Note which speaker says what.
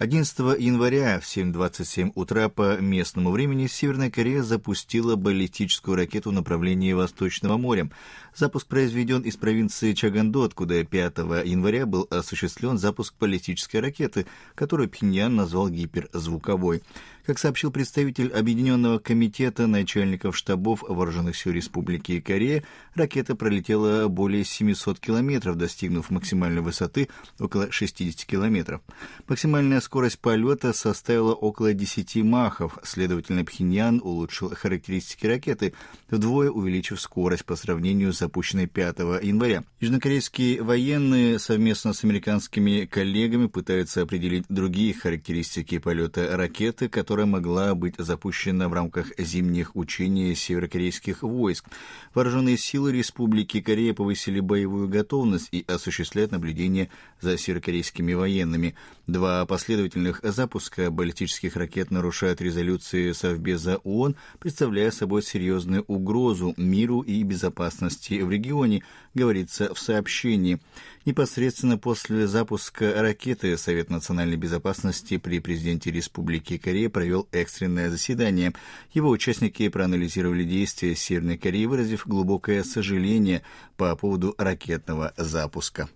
Speaker 1: 11 января в 7.27 утра по местному времени Северная Корея запустила баллистическую ракету в направлении Восточного моря. Запуск произведен из провинции Чагандо, откуда 5 января был осуществлен запуск баллистической ракеты, которую Пхеньян назвал гиперзвуковой. Как сообщил представитель Объединенного комитета начальников штабов вооруженных сил Республики Корея, ракета пролетела более 700 километров, достигнув максимальной высоты около 60 километров. Максимальная скорость полета составила около 10 махов, следовательно, Пхеньян улучшил характеристики ракеты, вдвое увеличив скорость по сравнению с запущенной 5 января. Южнокорейские военные совместно с американскими коллегами пытаются определить другие характеристики полета ракеты, которые которая могла быть запущена в рамках зимних учений северокорейских войск. Вооруженные силы Республики Корея повысили боевую готовность и осуществляют наблюдение за северокорейскими военными. Два последовательных запуска баллистических ракет нарушают резолюции Совбеза ООН, представляя собой серьезную угрозу миру и безопасности в регионе, говорится в сообщении. Непосредственно после запуска ракеты Совет национальной безопасности при президенте Республики Корея провел экстренное заседание. Его участники проанализировали действия Северной Кореи, выразив глубокое сожаление по поводу ракетного запуска.